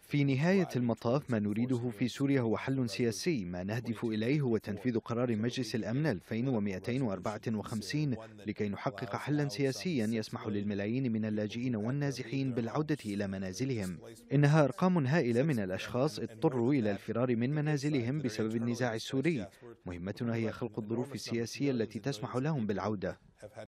في نهاية المطاف ما نريده في سوريا هو حل سياسي ما نهدف إليه هو تنفيذ قرار مجلس الأمن 2254 لكي نحقق حلا سياسيا يسمح للملايين من اللاجئين والنازحين بالعودة إلى منازلهم إنها أرقام هائلة من الأشخاص اضطروا إلى الفرار من منازلهم بسبب النزاع السوري مهمتنا هي خلق الظروف السياسية التي تسمح لهم بالعودة